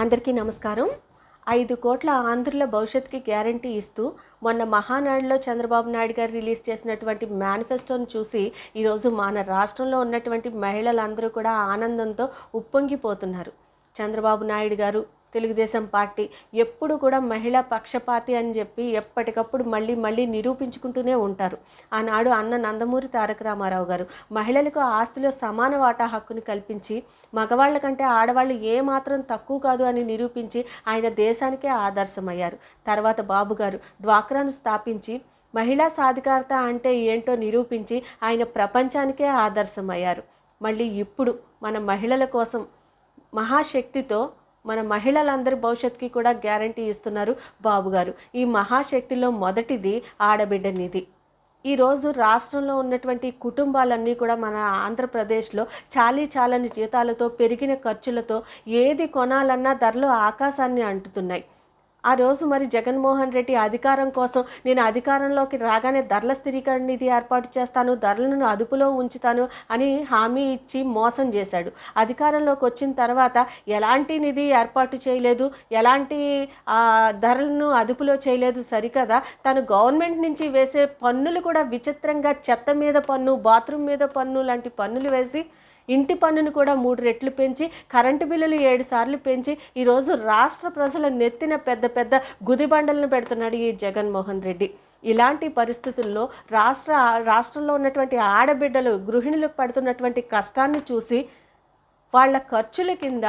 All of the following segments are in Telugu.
అందరికీ నమస్కారం ఐదు కోట్ల ఆంధ్రుల భవిష్యత్తుకి గ్యారంటీ ఇస్తూ మొన్న మహానాడులో చంద్రబాబు నాయుడు గారు రిలీజ్ చేసినటువంటి మేనిఫెస్టోను చూసి ఈరోజు మన రాష్ట్రంలో ఉన్నటువంటి మహిళలందరూ కూడా ఆనందంతో ఉప్పొంగిపోతున్నారు చంద్రబాబు నాయుడు గారు తెలుగుదేశం పార్టీ ఎప్పుడు కూడా మహిళా పక్షపాతి అని చెప్పి ఎప్పటికప్పుడు మళ్ళీ మళ్ళీ నిరూపించుకుంటూనే ఉంటారు ఆనాడు అన్న నందమూరి తారక రామారావు గారు మహిళలకు ఆస్తిలో సమాన వాటా హక్కుని కల్పించి మగవాళ్ళ కంటే ఆడవాళ్ళు ఏమాత్రం తక్కువ కాదు అని నిరూపించి ఆయన దేశానికే ఆదర్శమయ్యారు తర్వాత బాబు గారు డ్వాక్రాను స్థాపించి మహిళా సాధికారత అంటే ఏంటో నిరూపించి ఆయన ప్రపంచానికే ఆదర్శమయ్యారు మళ్ళీ ఇప్పుడు మన మహిళల కోసం మహాశక్తితో మన మహిళలందరి భవిష్యత్కి కూడా గ్యారంటీ ఇస్తున్నారు బాబుగారు ఈ మహాశక్తిలో మొదటిది ఆడబిడ్డ నిధి ఈరోజు రాష్ట్రంలో ఉన్నటువంటి కుటుంబాలన్నీ కూడా మన ఆంధ్రప్రదేశ్లో చాలీ చాలని జీతాలతో పెరిగిన ఖర్చులతో ఏది కొనాలన్నా ధరలు ఆకాశాన్ని అంటుతున్నాయి ఆ రోజు మరి జగన్మోహన్ రెడ్డి అధికారం కోసం నేను అధికారంలోకి రాగానే ధరల స్థిరీకరణ నిధి ఏర్పాటు చేస్తాను ధరలను అదుపులో ఉంచుతాను అని హామీ ఇచ్చి మోసం చేశాడు అధికారంలోకి వచ్చిన తర్వాత ఎలాంటి నిధి ఏర్పాటు చేయలేదు ఎలాంటి ధరలను అదుపులో చేయలేదు సరికదా తను గవర్నమెంట్ నుంచి వేసే పన్నులు కూడా విచిత్రంగా చెత్త మీద పన్ను బాత్రూమ్ మీద పన్ను లాంటి పన్నులు వేసి ఇంటి పన్నును కూడా మూడు రెట్లు పెంచి కరెంటు బిల్లులు ఏడు సార్లు పెంచి ఈరోజు రాష్ట్ర ప్రజల నెత్తిన పెద్ద పెద్ద గుదిబండలను పెడుతున్నాడు ఈ జగన్మోహన్ రెడ్డి ఇలాంటి పరిస్థితుల్లో రాష్ట్ర రాష్ట్రంలో ఉన్నటువంటి ఆడబిడ్డలు గృహిణులకు పడుతున్నటువంటి కష్టాన్ని చూసి వాళ్ళ ఖర్చుల కింద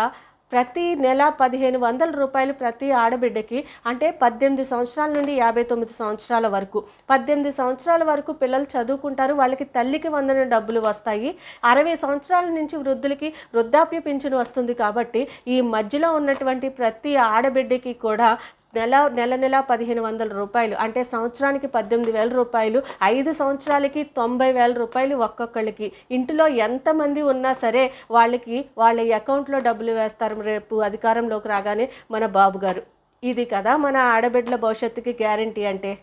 ప్రతి నెల పదిహేను వందల రూపాయలు ప్రతి ఆడబిడ్డకి అంటే పద్దెనిమిది సంవత్సరాల నుండి యాభై తొమ్మిది సంవత్సరాల వరకు పద్దెనిమిది సంవత్సరాల వరకు పిల్లలు చదువుకుంటారు వాళ్ళకి తల్లికి వందన డబ్బులు వస్తాయి అరవై సంవత్సరాల నుంచి వృద్ధులకి వృద్ధాప్య పింఛను వస్తుంది కాబట్టి ఈ మధ్యలో ఉన్నటువంటి ప్రతి ఆడబిడ్డకి కూడా నెల నెల నెల పదిహేను వందల రూపాయలు అంటే సంవత్సరానికి పద్దెనిమిది వేల రూపాయలు ఐదు సంవత్సరాలకి తొంభై వేల రూపాయలు ఒక్కొక్కళ్ళకి ఇంటిలో ఎంతమంది ఉన్నా సరే వాళ్ళకి వాళ్ళ అకౌంట్లో డబ్బులు వేస్తారు రేపు అధికారంలోకి రాగానే మన బాబు గారు ఇది కదా మన ఆడబిడ్డల భవిష్యత్తుకి గ్యారంటీ అంటే